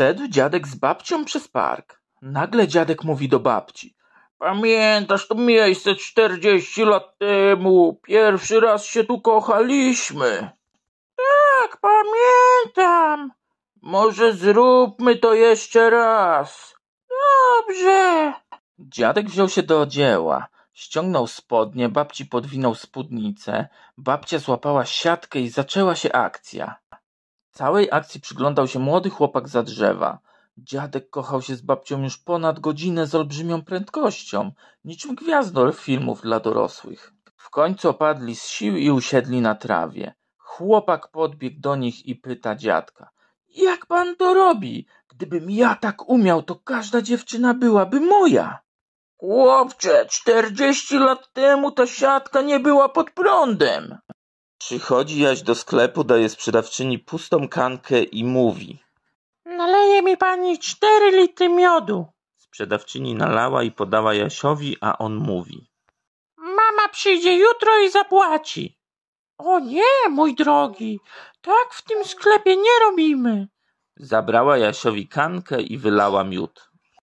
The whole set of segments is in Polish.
Szedł dziadek z babcią przez park. Nagle dziadek mówi do babci. Pamiętasz to miejsce czterdzieści lat temu? Pierwszy raz się tu kochaliśmy. Tak, pamiętam. Może zróbmy to jeszcze raz. Dobrze. Dziadek wziął się do dzieła. Ściągnął spodnie, babci podwinął spódnicę, babcia złapała siatkę i zaczęła się akcja. "Całej akcji przyglądał się młody chłopak za drzewa; dziadek kochał się z babcią już ponad godzinę z olbrzymią prędkością, niczym gwiazdor filmów dla dorosłych." W końcu opadli z sił i usiedli na trawie. Chłopak podbiegł do nich i pyta dziadka: „Jak pan to robi? Gdybym ja tak umiał, to każda dziewczyna byłaby moja!” Chłopcze, czterdzieści lat temu ta siatka nie była pod prądem. Przychodzi Jaś do sklepu, daje sprzedawczyni pustą kankę i mówi. Naleje mi pani cztery litry miodu. Sprzedawczyni nalała i podała Jasiowi, a on mówi. Mama przyjdzie jutro i zapłaci. O nie, mój drogi, tak w tym sklepie nie robimy. Zabrała Jasiowi kankę i wylała miód.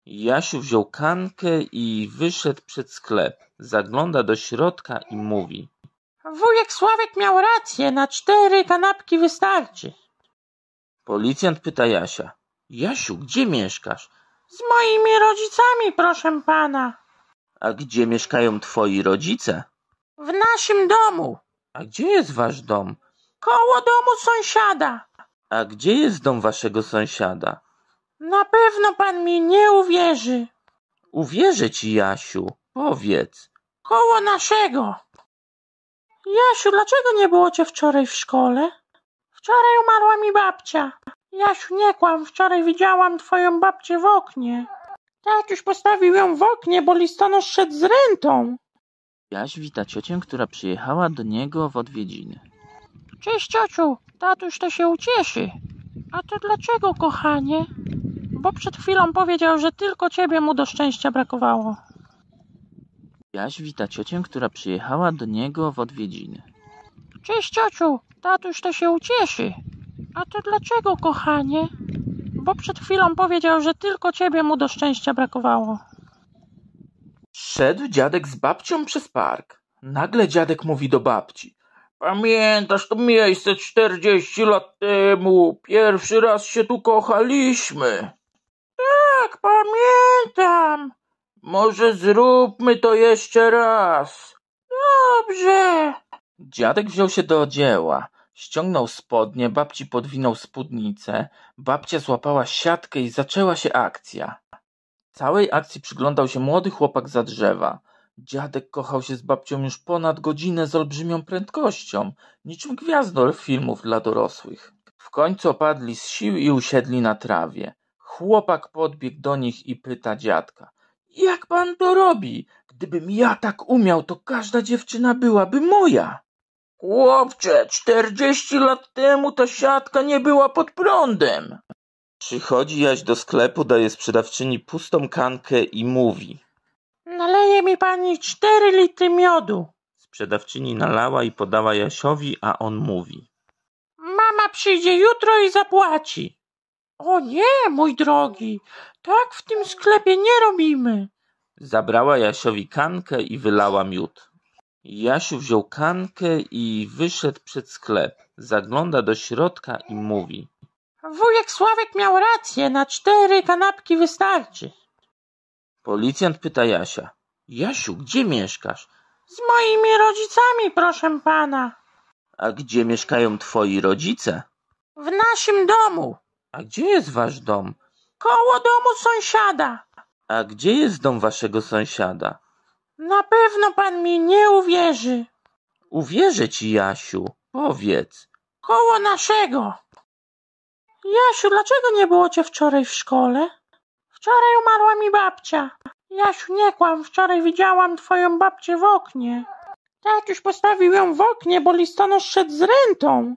Jasiu wziął kankę i wyszedł przed sklep. Zagląda do środka i mówi. Wujek Sławek miał rację, na cztery kanapki wystarczy. Policjant pyta Jasia. Jasiu, gdzie mieszkasz? Z moimi rodzicami, proszę pana. A gdzie mieszkają twoi rodzice? W naszym domu. A gdzie jest wasz dom? Koło domu sąsiada. A gdzie jest dom waszego sąsiada? Na pewno pan mi nie uwierzy. Uwierzę ci, Jasiu. Powiedz. Koło naszego. Jasiu, dlaczego nie było cię wczoraj w szkole? Wczoraj umarła mi babcia. Jasiu, nie kłam, wczoraj widziałam twoją babcię w oknie. Tatuś postawił ją w oknie, bo listonosz szedł z rentą. Jaś wita ciocię, która przyjechała do niego w odwiedziny. Cześć ciociu, tatuś to się ucieszy. A to dlaczego, kochanie? Bo przed chwilą powiedział, że tylko ciebie mu do szczęścia brakowało. Jaś wita ciocię, która przyjechała do niego w odwiedziny. Cześć ciociu, tatuś to się ucieszy. A to dlaczego, kochanie? Bo przed chwilą powiedział, że tylko ciebie mu do szczęścia brakowało. Szedł dziadek z babcią przez park. Nagle dziadek mówi do babci. Pamiętasz to miejsce 40 lat temu? Pierwszy raz się tu kochaliśmy. Tak, pamiętam. Może zróbmy to jeszcze raz. Dobrze. Dziadek wziął się do dzieła. Ściągnął spodnie, babci podwinął spódnicę, babcia złapała siatkę i zaczęła się akcja. Całej akcji przyglądał się młody chłopak za drzewa. Dziadek kochał się z babcią już ponad godzinę z olbrzymią prędkością, niczym gwiazdor filmów dla dorosłych. W końcu opadli z sił i usiedli na trawie. Chłopak podbiegł do nich i pyta dziadka – jak pan to robi? Gdybym ja tak umiał, to każda dziewczyna byłaby moja. Chłopcze, czterdzieści lat temu ta siatka nie była pod prądem. Przychodzi Jaś do sklepu, daje sprzedawczyni pustą kankę i mówi. Naleje mi pani cztery litry miodu. Sprzedawczyni nalała i podała Jasiowi, a on mówi. Mama przyjdzie jutro i zapłaci. — O nie, mój drogi, tak w tym sklepie nie robimy! Zabrała Jasiowi kankę i wylała miód. Jasiu wziął kankę i wyszedł przed sklep. Zagląda do środka i mówi. Wujek Sławek miał rację, na cztery kanapki wystarczy. Policjant pyta Jasia. Jasiu, gdzie mieszkasz? Z moimi rodzicami, proszę pana. A gdzie mieszkają twoi rodzice? W naszym domu. A gdzie jest wasz dom? Koło domu sąsiada. A gdzie jest dom waszego sąsiada? Na pewno pan mi nie uwierzy. Uwierzę ci, Jasiu. Powiedz. Koło naszego. Jasiu, dlaczego nie było cię wczoraj w szkole? Wczoraj umarła mi babcia. Jasiu, nie kłam, wczoraj widziałam twoją babcię w oknie. już postawił ją w oknie, bo listonosz szedł z rentą.